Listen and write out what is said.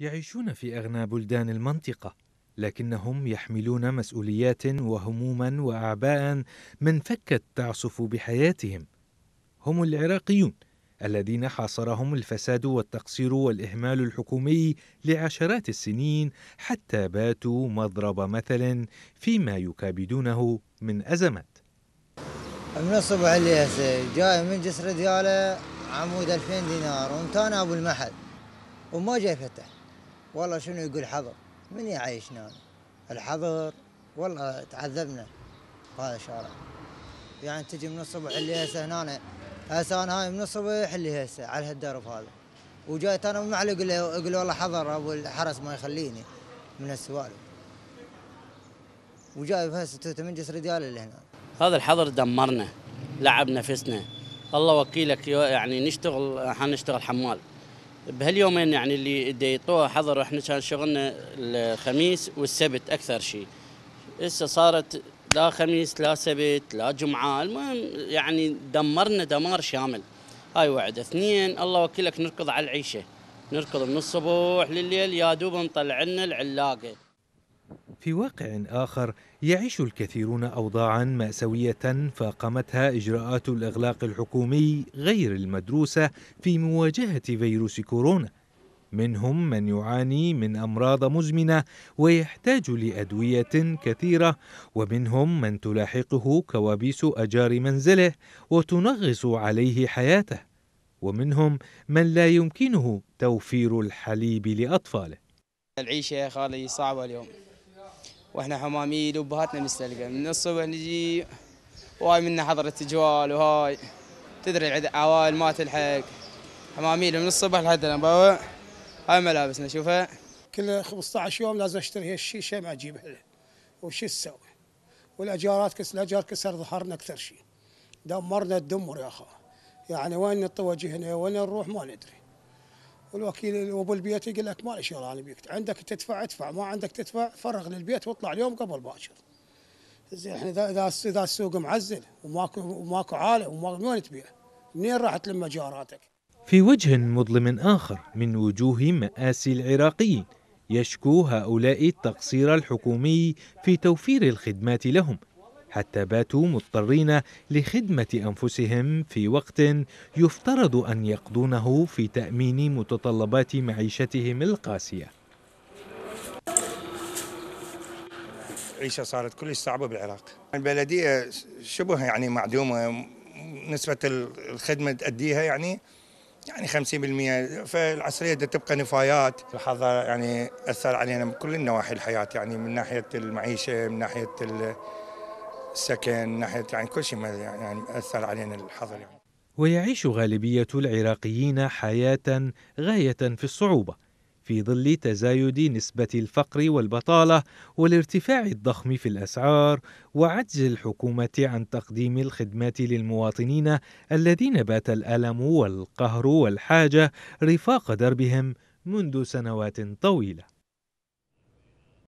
يعيشون في أغنى بلدان المنطقة لكنهم يحملون مسؤوليات وهموما وأعباء من فكت تعصف بحياتهم هم العراقيون الذين حاصرهم الفساد والتقصير والإهمال الحكومي لعشرات السنين حتى باتوا مضرب مثل فيما يكابدونه من أزمات من الصبح اللي هسه جاي من جسر ديالة عمود 2000 دينار وانتان أبو المحل وما جاي فتح والله شنو يقول حظر من يعيشنا الحظر والله تعذبنا بهذا الشارع يعني تجي من الصبح اللي هسه هنا هسه انا هاي من الصبح اللي هسه على هالدرب هذا وجيت انا معلق له اقول والله حظر ابو الحرس ما يخليني من وجاي وجايب هسه جسر ريال اللي هنا هذا الحظر دمرنا لعب نفسنا الله وكيلك يعني نشتغل حنشتغل حمال بهاليومين يعني اللي ديطوها حظر احنا كان شغلنا الخميس والسبت اكثر شيء هسه صارت لا خميس لا سبت لا جمعه المهم يعني دمرنا دمار شامل هاي وعد اثنين الله وكلك نركض على العيشه نركض من الصبح لليل يا دوب نطلع لنا العلاقه في واقع آخر يعيش الكثيرون أوضاعا مأساوية فاقمتها إجراءات الإغلاق الحكومي غير المدروسة في مواجهة فيروس كورونا منهم من يعاني من امراض مزمنه ويحتاج لادويه كثيره ومنهم من تلاحقه كوابيس اجار منزله وتنغص عليه حياته ومنهم من لا يمكنه توفير الحليب لاطفاله العيشه يا خالي صعبه اليوم واحنا حماميل وبهاتنا مستلقه من الصبح نجي واي منا حضرة جوال وهاي تدري عوائل ما تلحق حماميل من الصبح لحد الان هاي ملابسنا شوفها كل 15 يوم لازم اشتري هالشيء شيء ما اجيبه له وش تسوي؟ والاجارات كسر الاجار كسر ظهرنا اكثر شيء دمرنا الدمر يا اخو يعني وين نطوى وجهنا وين نروح ما ندري والوكيل البيت يقول لك معلش شغل انا بيك عندك تدفع ادفع ما عندك تدفع فرغ للبيت واطلع اليوم قبل باكر زين احنا اذا اذا السوق معزل وماكو وماكو عالق وما وين تبيع؟ منين راح تلم جاراتك؟ في وجه مظلم اخر من وجوه مآسي العراقيين يشكو هؤلاء التقصير الحكومي في توفير الخدمات لهم حتى باتوا مضطرين لخدمه انفسهم في وقت يفترض ان يقضونه في تامين متطلبات معيشتهم القاسيه العيشه صارت كلش صعبه بالعراق البلديه شبه يعني معدومه نسبه الخدمه تاديها يعني يعني 50% فالعصريه تبقى نفايات الحظر يعني اثر علينا من كل النواحي الحياه يعني من ناحيه المعيشه من ناحيه سكن ناحية يعني كل شيء يعني أثر علينا الحظر يعني. ويعيش غالبية العراقيين حياة غاية في الصعوبة في ظل تزايد نسبة الفقر والبطالة والارتفاع الضخم في الأسعار وعجز الحكومة عن تقديم الخدمات للمواطنين الذين بات الألم والقهر والحاجة رفاق دربهم منذ سنوات طويله